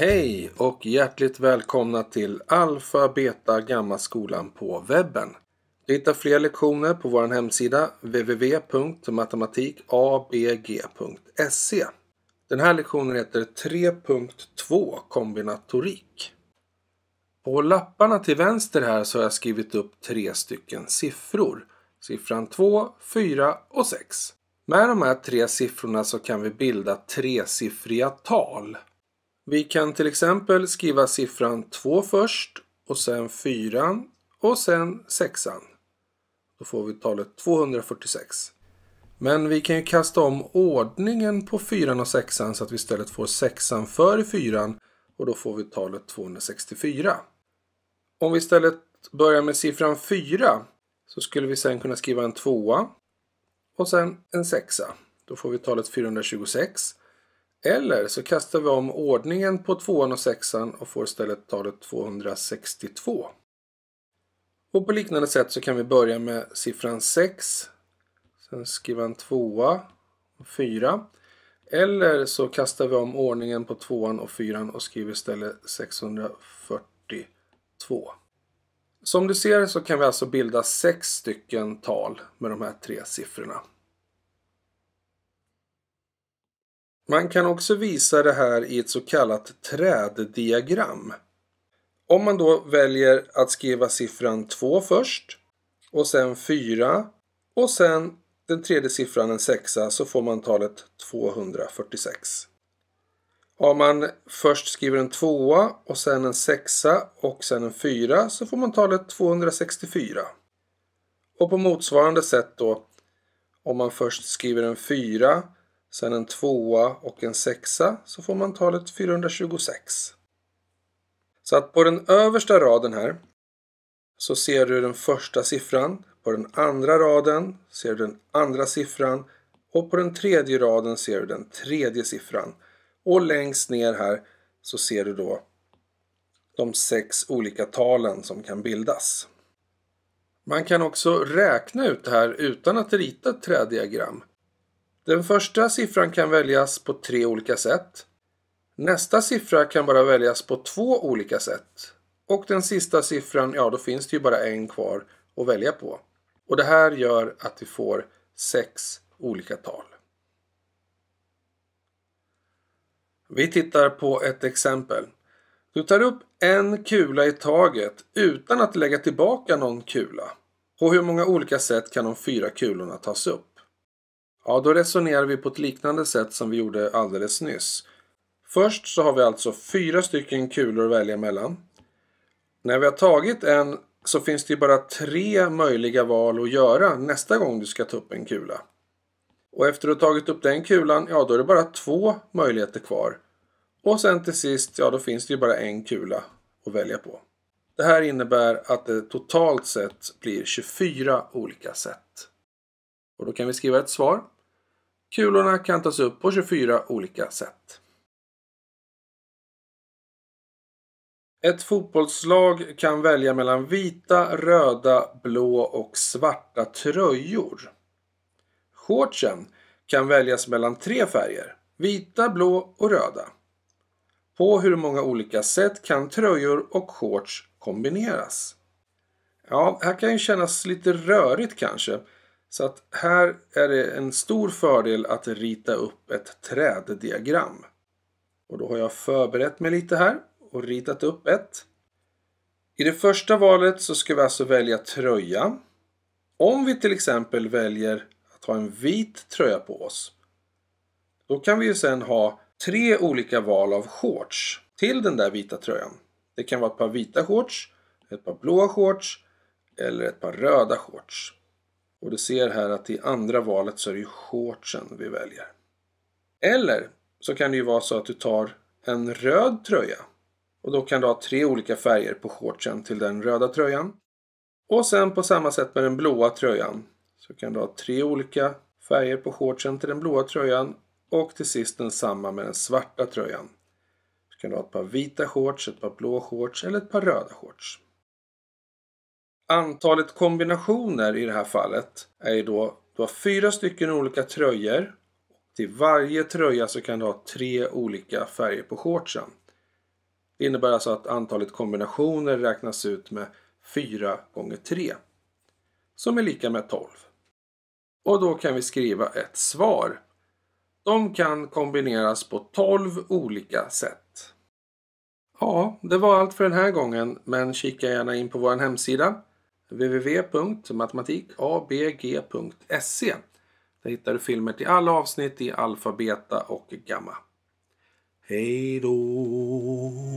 Hej och hjärtligt välkomna till Alfa Beta Gamma skolan på webben. Du hittar fler lektioner på vår hemsida www.matematikabg.se. Den här lektionen heter 3.2 kombinatorik. På lapparna till vänster här så har jag skrivit upp tre stycken siffror. Siffran 2, 4 och 6. Med de här tre siffrorna så kan vi bilda tresiffriga tal. Vi kan till exempel skriva siffran 2 först och sen 4 och sen 6. Då får vi talet 246. Men vi kan ju kasta om ordningen på 4 och 6 så att vi istället får 6 före 4 och då får vi talet 264. Om vi istället börjar med siffran 4 så skulle vi sen kunna skriva en tvåa och sen en sexa. Då får vi talet 426 eller så kastar vi om ordningen på tvåan och sexan och får istället talet 262. Och på liknande sätt så kan vi börja med siffran 6. Sen skriva en 2 och 4. Eller så kastar vi om ordningen på tvåan och fyran och skriver istället 642. Som du ser så kan vi alltså bilda sex stycken tal med de här tre siffrorna. Man kan också visa det här i ett så kallat träddiagram. Om man då väljer att skriva siffran 2 först och sen 4 och sen den tredje siffran en sexa så får man talet 246. Om man först skriver en tvåa och sen en sexa och sen en fyra så får man talet 264. Och på motsvarande sätt då, om man först skriver en fyra sen en tvåa och en sexa så får man talet 426. Så att på den översta raden här så ser du den första siffran, på den andra raden ser du den andra siffran och på den tredje raden ser du den tredje siffran. Och längst ner här så ser du då de sex olika talen som kan bildas. Man kan också räkna ut det här utan att rita ett trädiagram. Den första siffran kan väljas på tre olika sätt. Nästa siffra kan bara väljas på två olika sätt. Och den sista siffran, ja då finns det ju bara en kvar att välja på. Och det här gör att vi får sex olika tal. Vi tittar på ett exempel. Du tar upp en kula i taget utan att lägga tillbaka någon kula. På hur många olika sätt kan de fyra kulorna tas upp? Ja, då resonerar vi på ett liknande sätt som vi gjorde alldeles nyss. Först så har vi alltså fyra stycken kulor att välja mellan. När vi har tagit en så finns det bara tre möjliga val att göra nästa gång du ska ta upp en kula. Och efter att ha tagit upp den kulan, ja då är det bara två möjligheter kvar. Och sen till sist, ja då finns det ju bara en kula att välja på. Det här innebär att det totalt sett blir 24 olika sätt. Och då kan vi skriva ett svar. Kulorna kan tas upp på 24 olika sätt. Ett fotbollslag kan välja mellan vita, röda, blå och svarta tröjor. Shortsen kan väljas mellan tre färger, vita, blå och röda. På hur många olika sätt kan tröjor och shorts kombineras? Ja, här kan ju kännas lite rörigt kanske. Så att här är det en stor fördel att rita upp ett träddiagram. Och då har jag förberett mig lite här och ritat upp ett. I det första valet så ska vi alltså välja tröja. Om vi till exempel väljer att ha en vit tröja på oss. Då kan vi ju sen ha tre olika val av shorts till den där vita tröjan. Det kan vara ett par vita shorts, ett par blåa shorts eller ett par röda shorts. Och du ser här att i andra valet så är det ju shortsen vi väljer. Eller så kan det ju vara så att du tar en röd tröja. Och då kan du ha tre olika färger på shortsen till den röda tröjan. Och sen på samma sätt med den blåa tröjan så kan du ha tre olika färger på shortsen till den blåa tröjan och till sist den samma med den svarta tröjan. Så kan du ha ett par vita shorts, ett par blå shorts eller ett par röda shorts. Antalet kombinationer i det här fallet är ju då, du har fyra stycken olika tröjor. Till varje tröja så kan du ha tre olika färger på shortsen. Det innebär alltså att antalet kombinationer räknas ut med 4 gånger 3 som är lika med 12. Och då kan vi skriva ett svar. De kan kombineras på 12 olika sätt. Ja, det var allt för den här gången men kika gärna in på vår hemsida www.matematikabg.se. Där hittar du filmer till alla avsnitt i alfa, beta och gamma. Hej då!